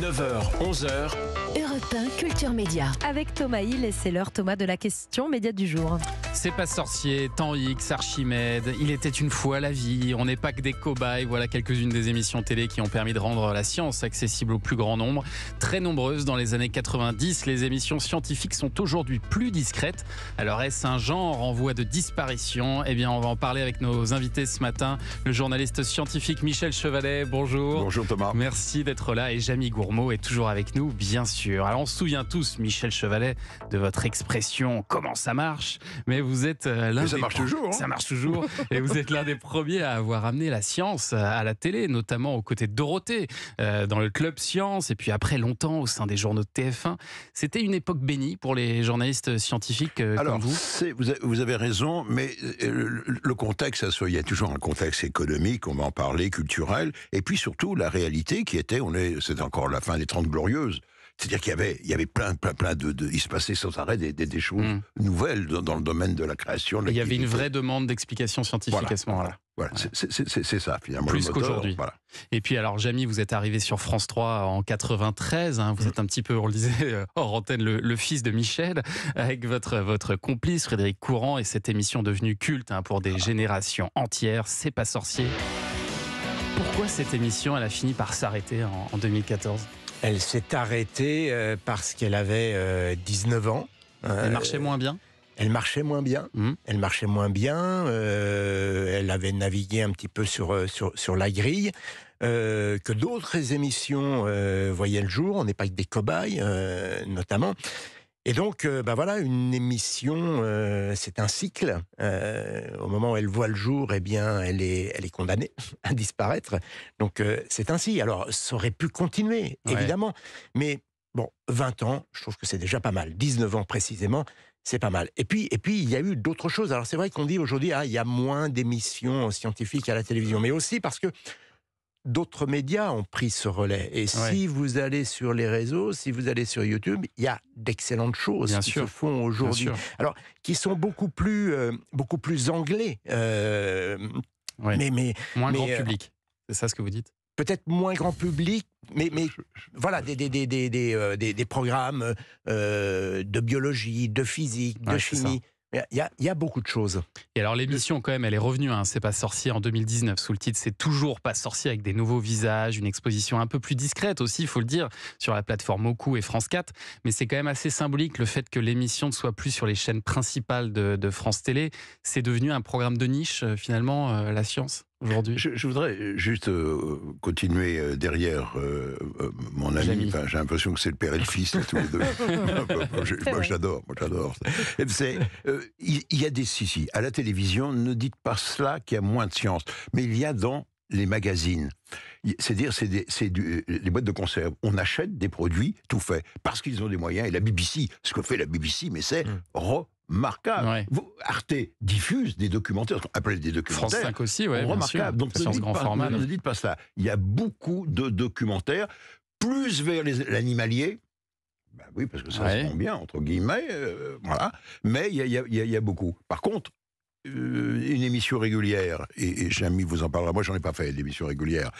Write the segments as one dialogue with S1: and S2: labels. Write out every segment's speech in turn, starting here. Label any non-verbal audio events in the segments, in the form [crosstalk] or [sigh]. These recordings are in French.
S1: 9h, 11h.
S2: Europe 1, Culture Média. Avec Thomas Hill et c'est l'heure Thomas de la question média du jour.
S3: C'est pas sorcier, Temps X, Archimède, Il était une fois la vie, on n'est pas que des cobayes. Voilà quelques-unes des émissions télé qui ont permis de rendre la science accessible au plus grand nombre. Très nombreuses dans les années 90, les émissions scientifiques sont aujourd'hui plus discrètes. Alors est-ce un genre en voie de disparition Eh bien, on va en parler avec nos invités ce matin. Le journaliste scientifique Michel Chevalet, bonjour. Bonjour Thomas. Merci d'être là et Jamy Gourmaud est toujours avec nous, bien sûr. Alors on se souvient tous, Michel Chevalet, de votre expression Comment ça marche Mais vous vous êtes euh, l'un ça des marche toujours. Hein. Ça marche toujours. [laughs] et vous êtes l'un des premiers à avoir amené la science à la télé, notamment aux côtés de Dorothée, euh, dans le club Science, et puis après longtemps au sein des journaux de TF1. C'était une époque bénie pour les journalistes
S1: scientifiques euh, Alors, comme vous. Vous avez raison, mais le contexte, il y a toujours un contexte économique, on va en parler, culturel, et puis surtout la réalité qui était, on est, c'est encore la fin des 30 glorieuses. C'est-à-dire qu'il y avait, il y avait plein, plein, plein de, il se passait sans arrêt des, des, choses mm. nouvelles dans, le domaine de la création. il y avait une vraie
S3: demande d'explication scientifique voilà, à ce
S1: moment-là. Voilà, c'est ça finalement. Plus qu'aujourd'hui.
S3: Et puis alors, Jamy, vous êtes arrivé sur France 3 en 93. Hein. vous mm. êtes un petit peu, on le disait euh, hors antenne, le, fils de Michel, avec votre, votre complice Frédéric Courant et cette émission devenue culte hein, pour des ah. générations entières. C'est pas sorcier. Pourquoi cette émission, elle a fini par s'arrêter en 2014
S2: elle s'est arrêtée euh, parce qu'elle avait 19 euh, ans. Elle euh, marchait moins bien elle marchait moins bien. Mmh. Elle marchait moins bien. elle avait navigué un petit peu sur sur, la grille. que d'autres émissions voyaient le jour. On n'est pas que des cobayes, notamment. Et donc, euh, bah voilà, une émission, euh, c'est un cycle. Euh, au moment où elle voit le jour, eh bien, elle est, elle est condamnée [laughs] à disparaître. Donc, c'est ainsi. Alors, ça aurait pu continuer, évidemment. Mais bon, 20 ans, je trouve que c'est déjà pas mal. 19 ans précisément, c'est pas mal. Et puis, et puis, il y a eu d'autres choses. Alors, c'est vrai qu'on dit aujourd'hui, ah, il y a moins d'émissions scientifiques à la télévision, mais aussi parce que d'autres médias ont pris ce relais. Et si vous allez sur les réseaux, si vous allez sur YouTube, il y a d'excellentes choses qui se font aujourd'hui. Alors, qui sont beaucoup plus, euh, beaucoup plus anglais. Euh, mais, moins grand euh, public. C'est ça ce que vous dites Peut-être moins grand public, mais, mais voilà, des, des, programmes de biologie, de physique, de chimie il y, a beaucoup de choses.
S3: Et alors l'émission quand même, elle est revenue. Hein. c'est pas sorcier en 2019 sous le titre. C'est toujours pas sorcier avec des nouveaux visages, une exposition un peu plus discrète aussi, il faut le dire, sur la plateforme Oku et France 4. Mais c'est quand même assez symbolique le fait que l'émission ne soit plus sur les chaînes principales de, France Télé. C'est devenu un programme de niche euh, finalement, euh,
S1: la science aujourd'hui je, voudrais juste euh, continuer euh, derrière euh, mon ami. j'ai l'impression que c'est le père et le fils, tous les deux. [laughs] [laughs] moi, j'adore, moi, Il y, a des... Si, si, à la télévision, ne dites pas cela qu'il y a moins de science. Mais il y a dans les magazines. C'est-à-dire, c'est les boîtes de conserve. On achète des produits tout fait, parce qu'ils ont des moyens. Et la BBC, ce que fait la BBC, mais c'est mmh marquable. Arte diffuse des documentaires, ce qu'on appelle des documentaires. France 5 aussi, oui. Donc ne dites, format, ne dites pas ça. Il y a beaucoup de documentaires, plus vers l'animalier. Ben oui, parce que ça se vend bien, entre guillemets, euh, voilà. Mais il y, a beaucoup. Par contre, euh, une émission régulière, et, et Jamy vous en parlera, moi j'en ai pas fait d'émission régulière,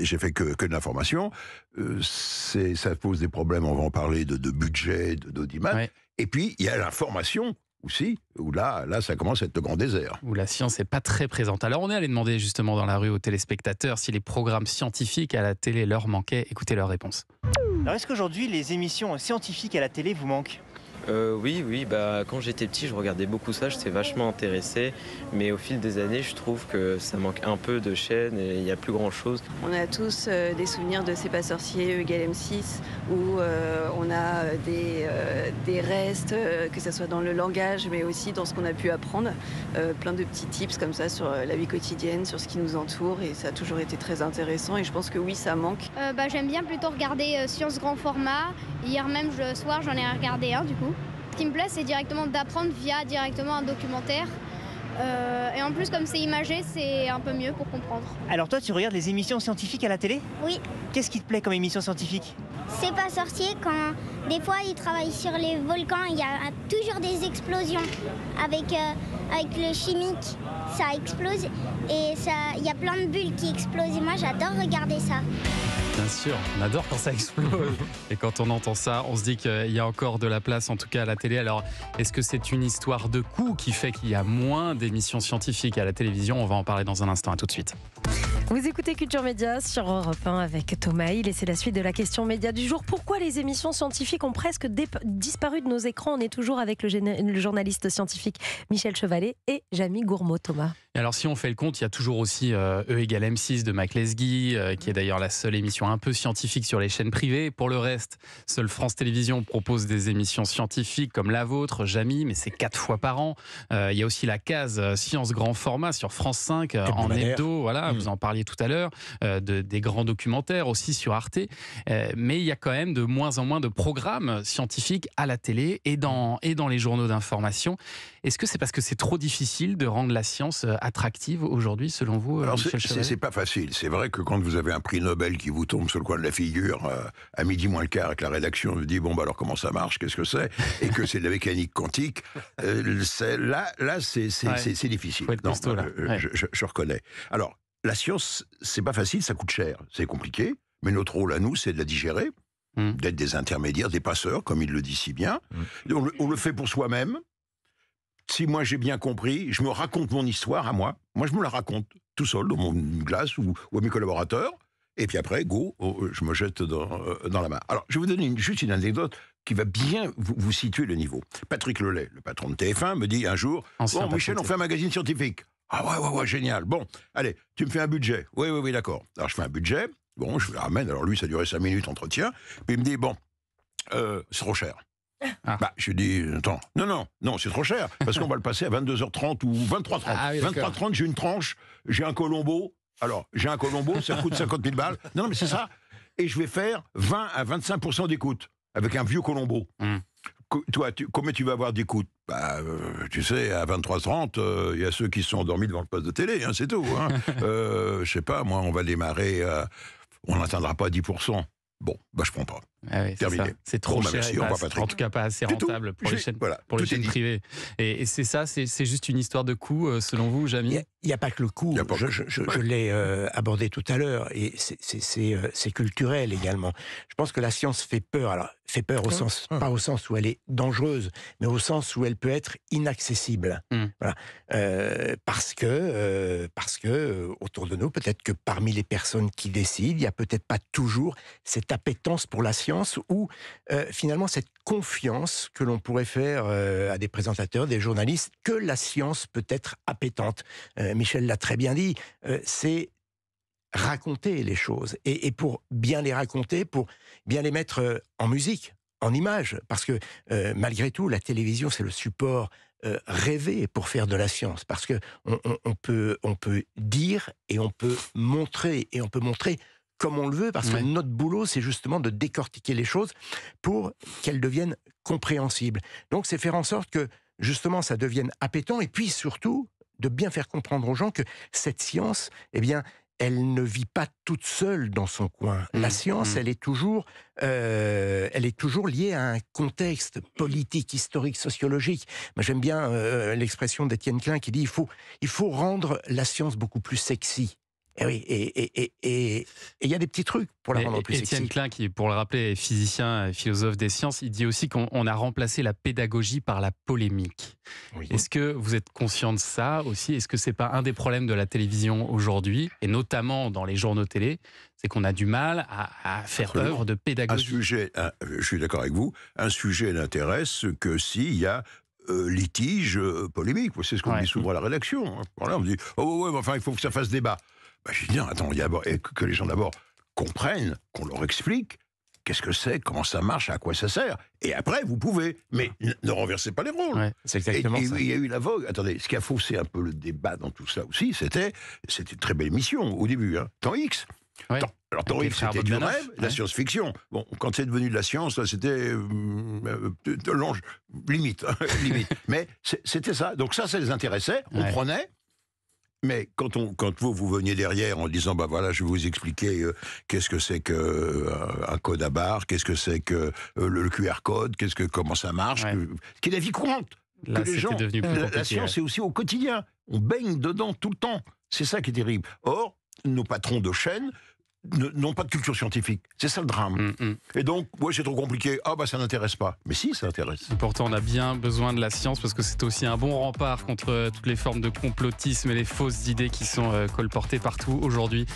S1: j'ai fait que, que de l'information, euh, C'est ça pose des problèmes, on va en parler, de, budget, d'audimat. Et puis il y a l'information ou si, là, là, ça commence à être le grand désert.
S3: Où la science n'est pas très présente. Alors on est allé demander justement dans la rue aux téléspectateurs si les programmes scientifiques à la télé leur manquaient. Écoutez leur
S2: réponse. Alors est-ce qu'aujourd'hui les émissions scientifiques à la télé vous manquent euh, oui, oui,
S3: bah, quand j'étais petit, je regardais beaucoup ça, j'étais vachement intéressé, mais au fil des années, je trouve que ça manque un peu de chaîne et il n'y a plus grand-chose. On a tous euh, des souvenirs de C'est pas sorcier, Egal M6, où euh, on a des, restes, que ce soit dans le langage, mais aussi dans ce qu'on a pu apprendre, plein de petits tips comme ça sur la vie quotidienne, sur ce qui nous entoure, et ça a toujours été très intéressant, et je pense que oui, ça manque.
S1: Bah, j'aime bien plutôt regarder Science Grand Format. Hier même, le soir, j'en ai regardé un du coup. Ce qui me plaît, c'est directement d'apprendre via directement un documentaire. Euh, et en plus, comme c'est imagé, c'est un peu mieux pour comprendre.
S2: Alors toi, tu regardes les émissions scientifiques à la télé Oui. Qu'est-ce qui te plaît comme émission scientifique
S1: C'est pas sorcier quand des fois ils travaillent sur les volcans, il y a toujours des explosions avec, euh, avec le chimique, ça explose et il y a plein de bulles qui explosent et moi j'adore regarder ça.
S3: Bien sûr, on adore quand ça explose. [laughs] Et quand on entend ça, on se dit qu'il y a encore de la place, en tout cas à la télé. Alors, est-ce que c'est une histoire de coût qui fait qu'il y a moins d'émissions scientifiques à la télévision On va en parler dans un instant. À tout de suite.
S2: Vous écoutez Culture Média sur Europe 1 avec Thomas Hill et c'est la suite de la question média du jour. Pourquoi les émissions scientifiques ont presque disparu de nos écrans On est toujours avec le, journaliste scientifique Michel Chevalet et Jamy Gourmaud, Thomas
S3: alors, si on fait le compte, il y a toujours aussi euh, E égale M6 de Mac Lesguy, euh, qui est d'ailleurs la seule émission un peu scientifique sur les chaînes privées. Pour le reste, seule France Télévisions propose des émissions scientifiques comme la vôtre, Jamy, mais c'est quatre fois par an. Euh, il y a aussi la case Science Grand Format sur France 5 en hebdo, voilà, mm. vous en parliez tout à l'heure, de, des grands documentaires aussi sur Arte. mais il y a quand même de moins en moins de programmes scientifiques à la télé et dans, et dans les journaux d'information. Est-ce que c'est parce que c'est trop difficile de rendre la science attractive aujourd'hui, selon
S1: vous euh, Alors c'est pas facile. C'est vrai que quand vous avez un prix Nobel qui vous tombe sur le coin de la figure euh, à midi moins le quart et que la rédaction vous dit bon bah alors comment ça marche, qu'est-ce que c'est et que c'est de la mécanique quantique, euh, là là c'est difficile. Je, reconnais. Alors la science c'est pas facile, ça coûte cher, c'est compliqué. Mais notre rôle à nous, c'est de la digérer, hmm. d'être des intermédiaires, des passeurs, comme il le dit si bien. Hmm. On, le, on, le, fait pour soi-même, si moi j'ai bien compris, je me raconte mon histoire à moi. Moi, je me la raconte tout seul dans mon glace ou, à mes collaborateurs. Et puis après, go, oh, euh, je me jette dans, euh, la main. Alors, je vais vous donner juste une anecdote qui va bien vous, situer le niveau. Patrick Lelay, le patron de TF1, me dit un jour Bon, Michel, on fait un magazine scientifique. Ah ouais, ouais, ouais, génial. Bon, allez, tu me fais un budget. Oui, oui, oui, d'accord. Alors, je fais un budget. Bon, je le ramène. Alors, lui, ça a duré 5 minutes entretien. Puis il me dit Bon, euh, c'est trop cher. Je ah. Bah, je dis, attends, non, non, non, c'est trop cher, parce qu'on va le passer à 22h30 ou 23h30. 23h30, ah j'ai une tranche, j'ai un Colombo. Alors, j'ai un Colombo, ça coûte 50 000 balles. Non, non mais c'est ça. Et je vais faire 20 à 25 d'écoute avec un vieux Colombo. Hmm. Toi, tu, combien tu vas avoir d'écoute bah, euh, Tu sais, à 23h30, il euh, y a ceux qui sont endormis devant le poste de télé, hein, c'est tout. Hein. [laughs] euh, je sais pas, moi, on va démarrer, on n'atteindra pas 10%. Bon, bah, je prends pas. Ah Terminé. C'est trop bah, cher. en
S3: tout cas, pas assez rentable pour les chaînes, privées. Et, c'est ça, c'est juste une histoire de coût, euh, selon vous, Jamie
S2: Il n'y a, pas que le coût. Je, l'ai euh, abordé tout à l'heure. Et euh, c'est culturel également. Je pense que la science fait peur. Alors, fait peur au hein sens, hein pas au sens où elle est dangereuse, mais au sens où elle peut être inaccessible. Mmh. parce que, parce que autour de nous, peut-être que parmi les personnes qui décident, il n'y a peut-être pas toujours cette appétence pour la science où ou euh, finalement cette confiance que l'on pourrait faire euh, à des présentateurs, des journalistes, que la science peut être appétante. Euh, Michel l'a très bien dit, c'est raconter les choses. Et, pour bien les raconter, pour bien les mettre en musique, en image, parce que malgré tout, la télévision, c'est le support rêvé pour faire de la science, parce que on, peut, on peut dire et on peut montrer et on peut montrer comme on le veut, parce que notre boulot, c'est justement de décortiquer les choses pour qu'elles deviennent compréhensibles. Donc, c'est faire en sorte que, justement, ça devienne appétant, et puis surtout, de bien faire comprendre aux gens que cette science, eh bien, elle ne vit pas toute seule dans son coin. Mmh. La science, mmh. elle est toujours, euh, elle est toujours liée à un contexte politique, historique, sociologique. J'aime bien euh, l'expression d'Étienne Klein qui dit il faut, il faut rendre la science beaucoup plus sexy. Eh et oui, et il y a des petits trucs pour la rendre et, Étienne Klein,
S3: qui, pour le rappeler, est physicien et euh, philosophe des sciences, il dit aussi qu'on a remplacé la pédagogie par la polémique. Est-ce que vous êtes conscient de ça aussi Est-ce que c'est pas un des problèmes de la télévision aujourd'hui, et notamment dans les journaux télé, c'est qu'on a du mal à, faire œuvre de pédagogie un
S1: sujet, Je suis d'accord avec vous, un sujet n'intéresse que s'il y a euh, litige, euh, polémique. C'est ce qu'on dit souvent à la rédaction. Hein. on dit, oh enfin, il faut que ça fasse débat. Bah, je dis, attends, que les gens d'abord comprennent, qu'on leur explique qu'est-ce que c'est, comment ça marche, à quoi ça sert. Et après, vous pouvez. Mais ne renversez pas les rôles. c'est exactement ça. Il y a eu la vogue. Attendez, ce qui a faussé un peu le débat dans tout ça aussi, c'était, c'était une très belle émission au début. Hein. Temps X. Temps, alors, X, c'était du rêve, la science-fiction. Bon, quand c'est devenu de la science, c'était mm, euh, de limite, hein, [laughs] limite. [laughs] Mais c'était ça. Donc ça, ça les intéressait. On prenait, mais quand, quand vous, vous veniez derrière en disant, bah voilà, je vais vous expliquer euh, qu'est-ce que c'est que euh, un code à barre, qu'est-ce que c'est que euh, le, QR code, qu'est-ce que comment ça marche, qui est la vie courante. que la, science est aussi au quotidien. On baigne dedans tout le temps. C'est ça qui est terrible. Or, nos patrons de chaîne n'ont pas de culture scientifique. C'est ça le drame. Mm, mm. Et donc, ouais, c'est trop compliqué. Ah bah ça n'intéresse pas. Mais si, ça intéresse.
S3: pourtant, on a bien besoin de la science parce que c'est aussi un bon rempart contre euh, toutes les formes de complotisme et les fausses idées qui sont euh, colportées partout aujourd'hui.